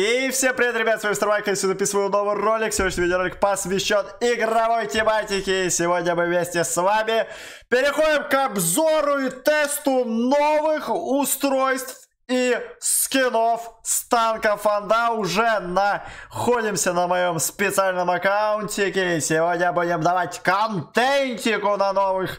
И всем привет, ребят, с вами Стармайк, я сегодня записываю новый ролик. Сегодняшний видеоролик посвящен игровой тематике. Сегодня мы вместе с вами переходим к обзору и тесту новых устройств и скинов с танка Фанда уже находимся на моем специальном аккаунтике. Сегодня будем давать контентику на новых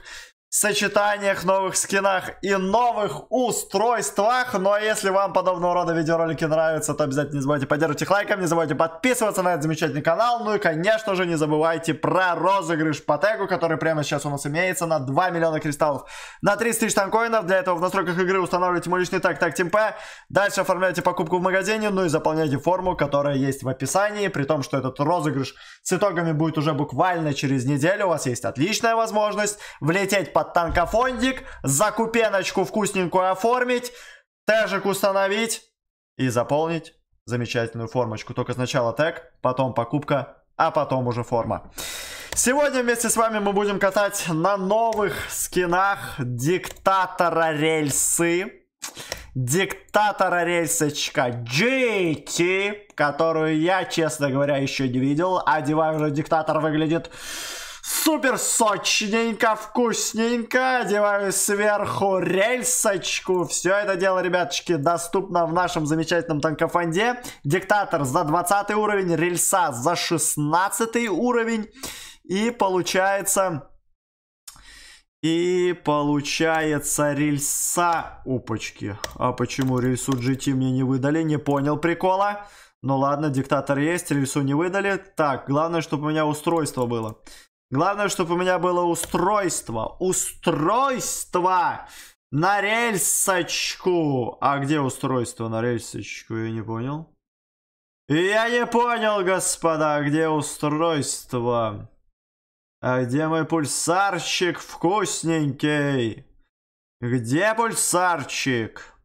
сочетаниях, новых скинах и новых устройствах. Но ну, а если вам подобного рода видеоролики нравятся, то обязательно не забывайте поддерживать их лайком, не забывайте подписываться на этот замечательный канал. Ну и, конечно же, не забывайте про розыгрыш по тегу, который прямо сейчас у нас имеется на 2 миллиона кристаллов на 30 тысяч танкоинов. Для этого в настройках игры устанавливайте мой личный тег так P. Дальше оформляйте покупку в магазине, ну и заполняйте форму, которая есть в описании. При том, что этот розыгрыш с итогами будет уже буквально через неделю. У вас есть отличная возможность влететь под танкофондик, за купеночку вкусненькую оформить, тежик установить и заполнить замечательную формочку. Только сначала тег, потом покупка, а потом уже форма. Сегодня вместе с вами мы будем катать на новых скинах Диктатора Рельсы. Диктатора Рельсочка GT, которую я, честно говоря, еще не видел. Одеваю уже Диктатор выглядит супер сочненько, вкусненько. Одеваю сверху рельсочку. Все это дело, ребяточки, доступно в нашем замечательном танкофонде. Диктатор за 20 уровень, рельса за 16 уровень. И получается... И получается рельса... Опачки. А почему рельсу GT мне не выдали? Не понял прикола. Ну ладно, диктатор есть, рельсу не выдали. Так, главное, чтобы у меня устройство было. Главное, чтобы у меня было устройство. Устройство на рельсочку. А где устройство на рельсочку? Я не понял. Я не понял, господа, где устройство? А где мой пульсарчик вкусненький? Где пульсарчик?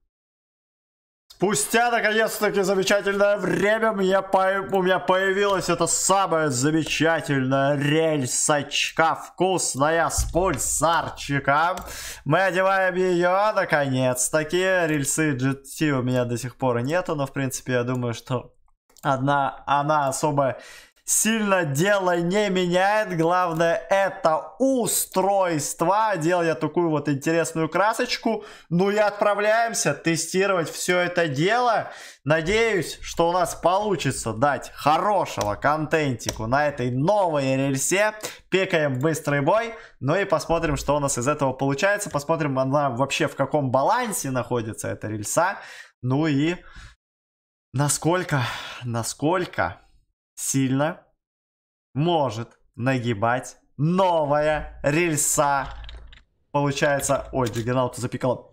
Спустя, наконец-таки, замечательное время мне по... у меня появилась эта самая замечательная рельсочка вкусная с пульсарчиком. Мы одеваем ее, наконец-таки. Рельсы GT у меня до сих пор нету, но, в принципе, я думаю, что одна она особо сильно дело не меняет. Главное это устройство. Делал я такую вот интересную красочку. Ну и отправляемся тестировать все это дело. Надеюсь, что у нас получится дать хорошего контентику на этой новой рельсе. Пекаем быстрый бой. Ну и посмотрим, что у нас из этого получается. Посмотрим, она вообще в каком балансе находится эта рельса. Ну и насколько, насколько сильно может нагибать новая рельса. Получается, ой, Джиггернауту запекало.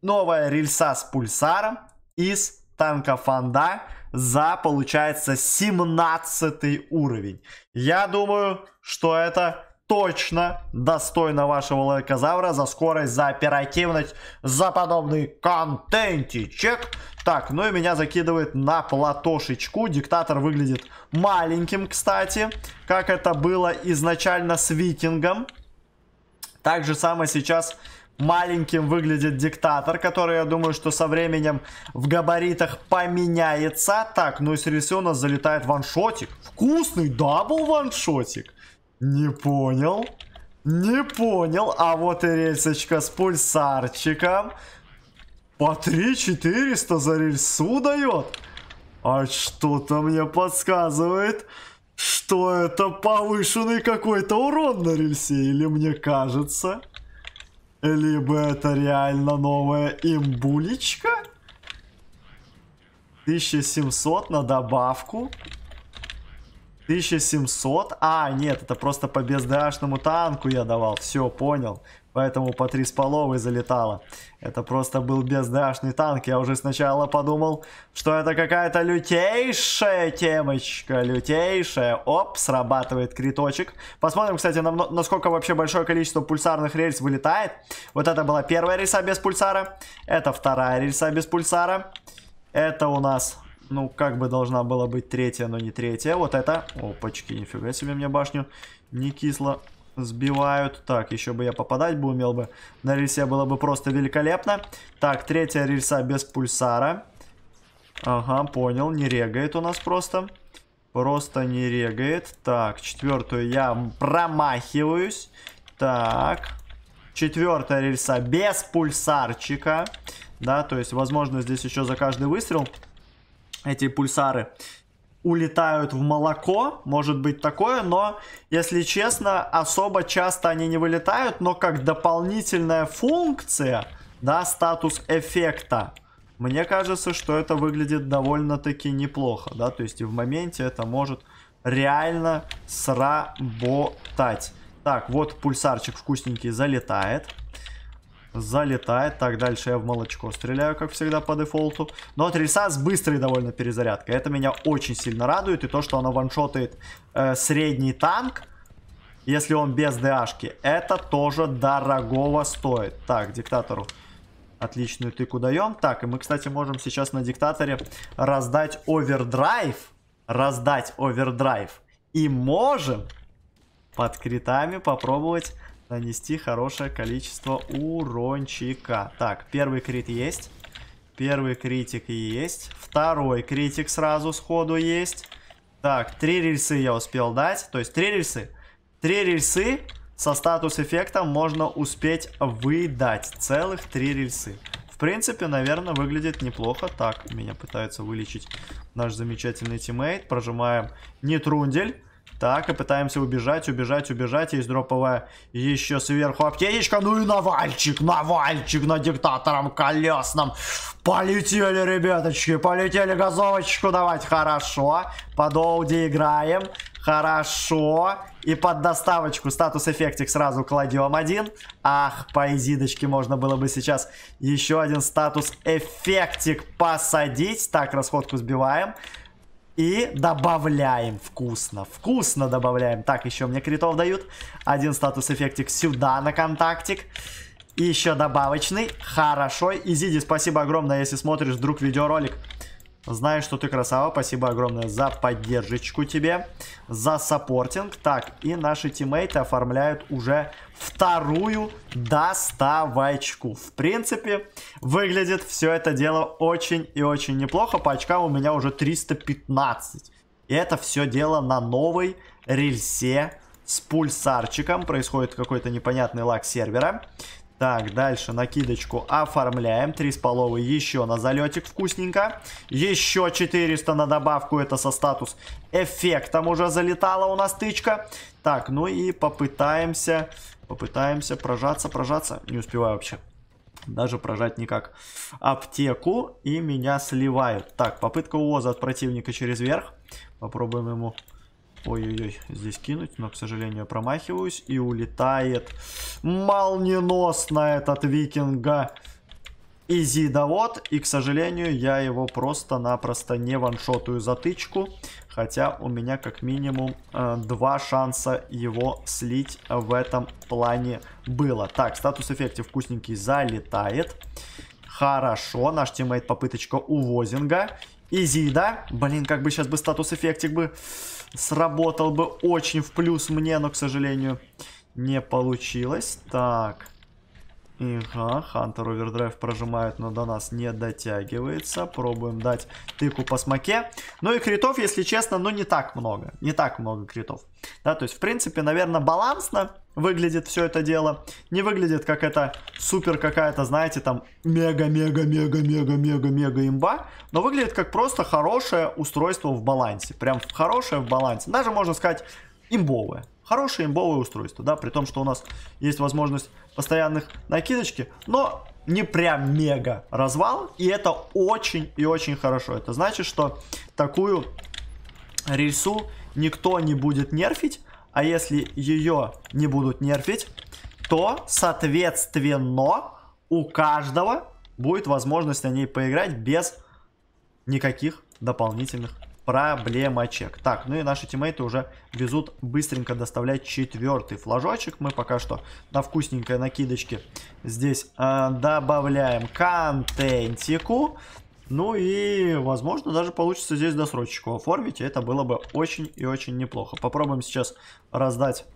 Новая рельса с пульсаром из танка Фанда за, получается, 17 уровень. Я думаю, что это точно достойно вашего лайкозавра за скорость, за оперативность, за подобный контентичек. Так, ну и меня закидывает на платошечку. Диктатор выглядит маленьким, кстати. Как это было изначально с викингом. Так же самое сейчас маленьким выглядит диктатор, который, я думаю, что со временем в габаритах поменяется. Так, ну и Сирисе у нас залетает ваншотик. Вкусный дабл ваншотик. Не понял. Не понял. А вот и рельсочка с пульсарчиком. По 3400 за рельсу дает? А что-то мне подсказывает, что это повышенный какой-то урон на рельсе, или мне кажется? Либо это реально новая имбулечка? 1700 на добавку. 1700. А, нет, это просто по бездашному танку я давал. Все, понял. Поэтому по три с половой залетало. Это просто был бездашный танк. Я уже сначала подумал, что это какая-то лютейшая темочка. Лютейшая. Оп, срабатывает криточек. Посмотрим, кстати, на, насколько вообще большое количество пульсарных рельс вылетает. Вот это была первая рельса без пульсара. Это вторая рельса без пульсара. Это у нас ну, как бы должна была быть третья, но не третья. Вот это. Опачки, нифига себе мне башню не кисло сбивают. Так, еще бы я попадать бы умел бы. На рельсе было бы просто великолепно. Так, третья рельса без пульсара. Ага, понял, не регает у нас просто. Просто не регает. Так, четвертую я промахиваюсь. Так, четвертая рельса без пульсарчика. Да, то есть, возможно, здесь еще за каждый выстрел эти пульсары улетают в молоко, может быть такое, но, если честно, особо часто они не вылетают, но как дополнительная функция, да, статус эффекта, мне кажется, что это выглядит довольно-таки неплохо, да, то есть и в моменте это может реально сработать. Так, вот пульсарчик вкусненький залетает залетает. Так, дальше я в молочко стреляю, как всегда, по дефолту. Но от риса с быстрой довольно перезарядкой. Это меня очень сильно радует. И то, что она ваншотает э, средний танк, если он без ДАшки, это тоже дорогого стоит. Так, диктатору отличную тыку даем. Так, и мы, кстати, можем сейчас на диктаторе раздать овердрайв. Раздать овердрайв. И можем под критами попробовать нанести хорошее количество урончика. Так, первый крит есть. Первый критик есть. Второй критик сразу сходу есть. Так, три рельсы я успел дать. То есть три рельсы. Три рельсы со статус-эффектом можно успеть выдать. Целых три рельсы. В принципе, наверное, выглядит неплохо. Так, меня пытаются вылечить наш замечательный тиммейт. Прожимаем нетрундель. Так, и пытаемся убежать, убежать, убежать. Есть дроповая еще сверху аптечка. Ну и навальчик, навальчик на диктатором колесном. Полетели, ребяточки, полетели газовочку давать. Хорошо. Под Оуди играем. Хорошо. И под доставочку статус эффектик сразу кладем один. Ах, по изидочке можно было бы сейчас еще один статус эффектик посадить. Так, расходку сбиваем. И добавляем вкусно, вкусно добавляем. Так, еще мне критов дают. Один статус эффектик сюда на контактик. И еще добавочный. Хорошо. Изиди, спасибо огромное, если смотришь вдруг видеоролик. Знаю, что ты красава. Спасибо огромное за поддержечку тебе, за саппортинг. Так, и наши тиммейты оформляют уже вторую доставочку. В принципе, выглядит все это дело очень и очень неплохо. По очкам у меня уже 315. И это все дело на новой рельсе с пульсарчиком. Происходит какой-то непонятный лаг сервера. Так, дальше накидочку оформляем. Три с половой еще на залетик вкусненько. Еще 400 на добавку. Это со статус эффектом уже залетала у нас тычка. Так, ну и попытаемся, попытаемся прожаться, прожаться. Не успеваю вообще. Даже прожать никак. Аптеку. И меня сливают. Так, попытка увоза от противника через верх. Попробуем ему Ой-ой-ой, здесь кинуть, но, к сожалению, промахиваюсь. И улетает молниеносно этот викинга Изидовод. И, к сожалению, я его просто-напросто не ваншотую затычку. Хотя у меня как минимум э, два шанса его слить в этом плане было. Так, статус эффекте вкусненький залетает. Хорошо, наш тиммейт попыточка увозинга. Изида. Блин, как бы сейчас бы статус эффектик бы сработал бы очень в плюс мне, но, к сожалению, не получилось. Так. Ага, Хантер овердрайв прожимает, но до нас не дотягивается. Пробуем дать тыку по смоке. Ну и критов, если честно, ну не так много. Не так много критов. Да, то есть, в принципе, наверное, балансно выглядит все это дело. Не выглядит как это супер какая-то, знаете, там мега-мега-мега-мега-мега-мега имба. Но выглядит как просто хорошее устройство в балансе. Прям хорошее в балансе. Даже можно сказать имбовое. Хорошее имбовое устройство, да, при том, что у нас есть возможность постоянных накидочки, но не прям мега развал, и это очень и очень хорошо. Это значит, что такую рельсу никто не будет нерфить, а если ее не будут нерфить, то, соответственно, у каждого будет возможность на ней поиграть без никаких дополнительных проблемочек. Так, ну и наши тиммейты уже везут быстренько доставлять четвертый флажочек. Мы пока что на вкусненькой накидочке здесь э, добавляем контентику. Ну и, возможно, даже получится здесь досрочку оформить. это было бы очень и очень неплохо. Попробуем сейчас раздать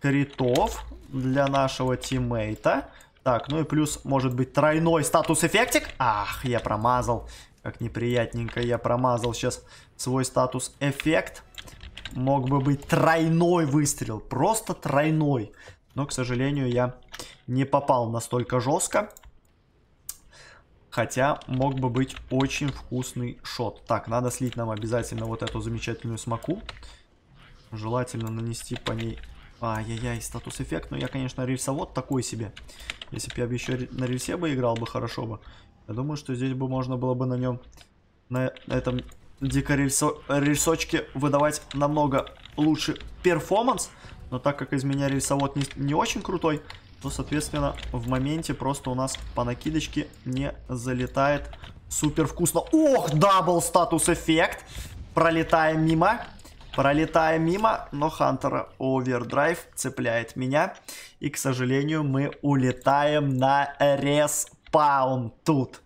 критов для нашего тиммейта. Так, ну и плюс, может быть, тройной статус эффектик. Ах, я промазал. Как неприятненько я промазал сейчас свой статус эффект. Мог бы быть тройной выстрел, просто тройной. Но, к сожалению, я не попал настолько жестко. Хотя мог бы быть очень вкусный шот. Так, надо слить нам обязательно вот эту замечательную смоку. Желательно нанести по ней... Ай-яй-яй, статус эффект. но я, конечно, рельсовод такой себе. Если бы я еще на рельсе бы играл бы, хорошо бы. Я думаю, что здесь бы можно было бы на нем, на этом дикорельсочке выдавать намного лучше перформанс. Но так как из меня рельсовод не, не очень крутой, то, соответственно, в моменте просто у нас по накидочке не залетает супер вкусно. Ох, дабл статус эффект. Пролетаем мимо. Пролетаем мимо, но Хантера овердрайв цепляет меня. И, к сожалению, мы улетаем на рез Паун тут.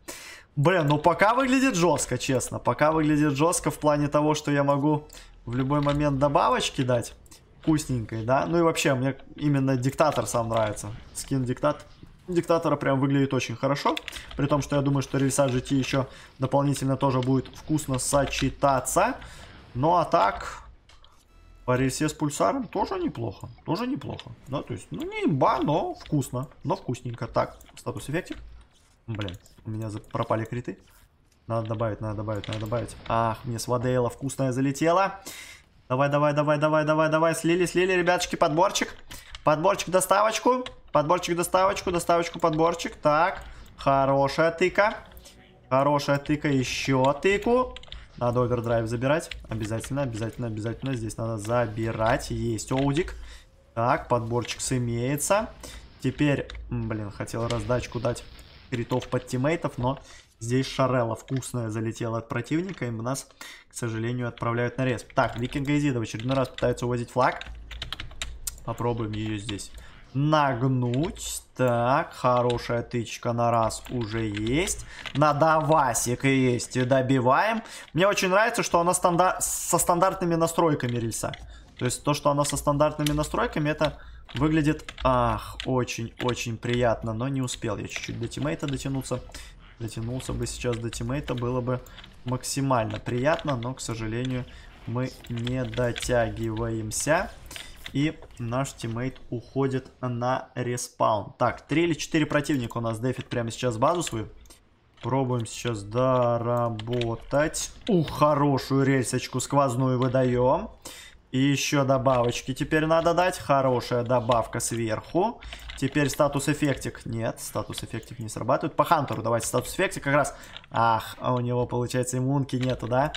Блин, ну пока выглядит жестко, честно. Пока выглядит жестко в плане того, что я могу в любой момент добавочки дать. Вкусненькой, да? Ну и вообще, мне именно диктатор сам нравится. Скин диктат. Диктатора прям выглядит очень хорошо. При том, что я думаю, что рельса GT еще дополнительно тоже будет вкусно сочетаться. Ну а так, по рельсе с пульсаром тоже неплохо. Тоже неплохо. Да, то есть, ну не имба, но вкусно. Но вкусненько. Так, статус эффектик. Блин, у меня пропали криты. Надо добавить, надо добавить, надо добавить. Ах, мне с вкусная залетела. Давай, давай, давай, давай, давай, давай. Слили, слили, ребяточки, подборчик. Подборчик, доставочку. Подборчик, доставочку, доставочку, подборчик. Так, хорошая тыка. Хорошая тыка, еще тыку. Надо овердрайв забирать. Обязательно, обязательно, обязательно. Здесь надо забирать. Есть оудик. Так, подборчик имеется. Теперь, блин, хотел раздачку дать критов под тиммейтов, но здесь Шарелла вкусная залетела от противника, и нас, к сожалению, отправляют на респ. Так, Викинга Изида в очередной раз пытается увозить флаг. Попробуем ее здесь нагнуть. Так, хорошая тычка на раз уже есть. На довасик и есть. добиваем. Мне очень нравится, что она станда... со стандартными настройками рельса. То есть то, что она со стандартными настройками, это Выглядит, ах, очень-очень приятно, но не успел я чуть-чуть до тиммейта дотянуться. Дотянулся бы сейчас до тиммейта, было бы максимально приятно, но, к сожалению, мы не дотягиваемся. И наш тиммейт уходит на респаун. Так, 3 или 4 противника у нас дефит прямо сейчас базу свою. Пробуем сейчас доработать. Ух, хорошую рельсочку сквозную выдаем. И еще добавочки. Теперь надо дать хорошая добавка сверху. Теперь статус эффектик. Нет, статус эффектик не срабатывает. По Хантеру давайте статус эффектик как раз. Ах, а у него получается иммунки нету, да?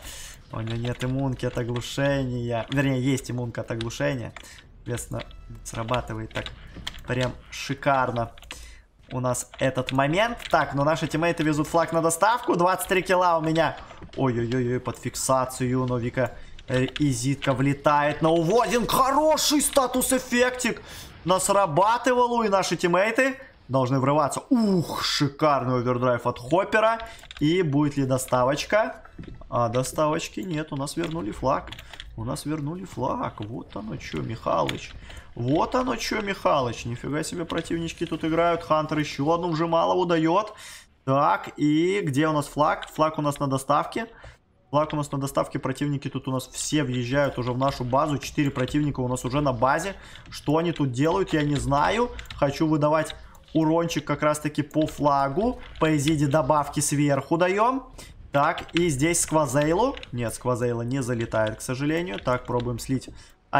У него нет иммунки от оглушения. Вернее, есть иммунка от оглушения. Соответственно, срабатывает так прям шикарно у нас этот момент. Так, но ну наши тиммейты везут флаг на доставку. 23 килла у меня. Ой-ой-ой, под фиксацию Новика. Изитка влетает на увозинг. Хороший статус-эффектик. Насрабатывал, и наши тиммейты должны врываться. Ух, шикарный овердрайв от Хоппера. И будет ли доставочка? А доставочки нет, у нас вернули флаг. У нас вернули флаг. Вот оно что, Михалыч. Вот оно что, Михалыч. Нифига себе противнички тут играют. Хантер еще одну уже мало удает. Так, и где у нас флаг? Флаг у нас на доставке. Флаг у нас на доставке, противники тут у нас все въезжают уже в нашу базу. Четыре противника у нас уже на базе. Что они тут делают, я не знаю. Хочу выдавать урончик как раз-таки по флагу. По Изиде добавки сверху даем. Так, и здесь Сквозейлу. Нет, Сквозейла не залетает, к сожалению. Так, пробуем слить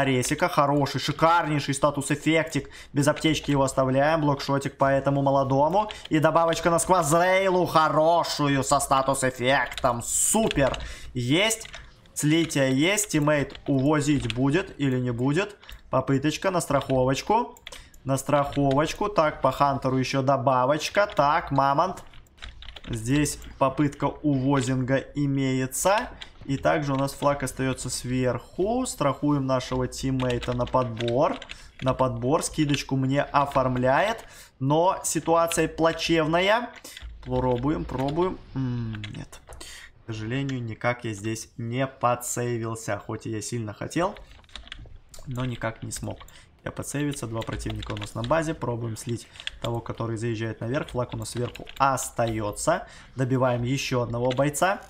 Аресика. Хороший, шикарнейший статус-эффектик. Без аптечки его оставляем. Блокшотик по этому молодому. И добавочка на сквозрейлу хорошую со статус-эффектом. Супер. Есть. Слитие есть. Тиммейт увозить будет или не будет. Попыточка на страховочку. На страховочку. Так, по Хантеру еще добавочка. Так, Мамонт. Здесь попытка увозинга имеется. И также у нас флаг остается сверху. Страхуем нашего тиммейта на подбор. На подбор скидочку мне оформляет. Но ситуация плачевная. Пробуем, пробуем. М -м, нет. К сожалению, никак я здесь не подсейвился. Хоть и я сильно хотел, но никак не смог. Я подсейвиться. Два противника у нас на базе. Пробуем слить того, который заезжает наверх. Флаг у нас сверху остается. Добиваем еще одного бойца.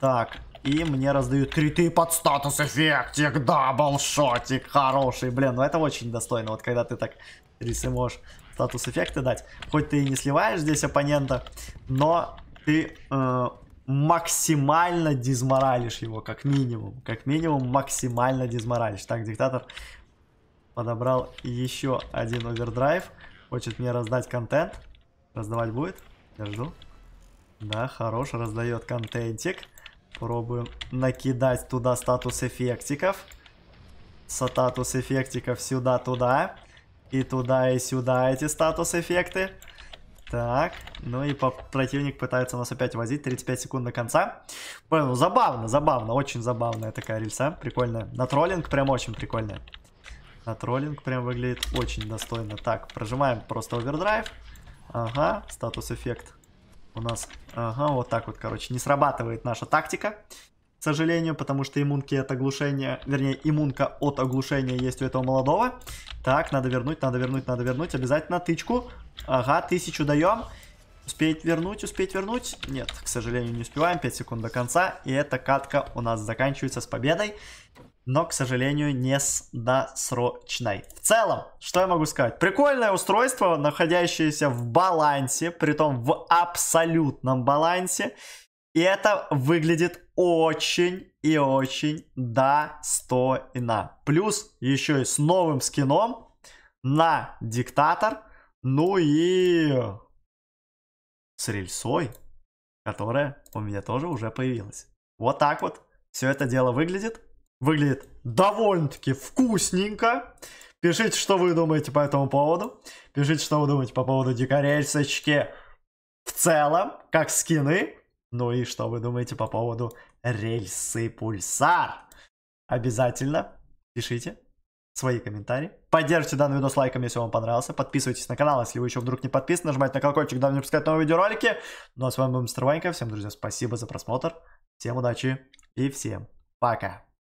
Так, и мне раздают криты под статус эффектик. Даблшотик хороший. Блин, ну это очень достойно. Вот когда ты так рисы можешь статус эффекты дать. Хоть ты и не сливаешь здесь оппонента, но ты э, максимально дизморалишь его, как минимум. Как минимум максимально дизморалишь. Так, диктатор подобрал еще один овердрайв. Хочет мне раздать контент. Раздавать будет? Держу. Да, хорош, раздает контентик. Пробуем накидать туда статус эффектиков. Статус эффектиков сюда-туда. И туда, и сюда эти статус-эффекты. Так, ну и противник пытается нас опять возить, 35 секунд до конца. Блин, ну забавно, забавно, очень забавная такая рельса, прикольная. На троллинг прям очень прикольная. На троллинг прям выглядит очень достойно. Так, прожимаем просто овердрайв. Ага, статус эффект у нас... Ага, вот так вот, короче, не срабатывает наша тактика. К сожалению, потому что иммунки от оглушения... Вернее, иммунка от оглушения есть у этого молодого. Так, надо вернуть, надо вернуть, надо вернуть. Обязательно тычку. Ага, тысячу даем. Успеть вернуть, успеть вернуть? Нет, к сожалению, не успеваем. 5 секунд до конца. И эта катка у нас заканчивается с победой но, к сожалению, не с досрочной. В целом, что я могу сказать? Прикольное устройство, находящееся в балансе, притом в абсолютном балансе. И это выглядит очень и очень достойно. Плюс еще и с новым скином на диктатор. Ну и с рельсой, которая у меня тоже уже появилась. Вот так вот все это дело выглядит. Выглядит довольно-таки вкусненько. Пишите, что вы думаете по этому поводу. Пишите, что вы думаете по поводу дикорельсочки в целом, как скины. Ну и что вы думаете по поводу рельсы пульсар. Обязательно пишите свои комментарии. Поддержите данный видос лайком, если вам понравился. Подписывайтесь на канал, если вы еще вдруг не подписаны. Нажимайте на колокольчик, дабы не пропускать новые видеоролики. Ну а с вами был Мистер Ванька. Всем, друзья, спасибо за просмотр. Всем удачи и всем пока.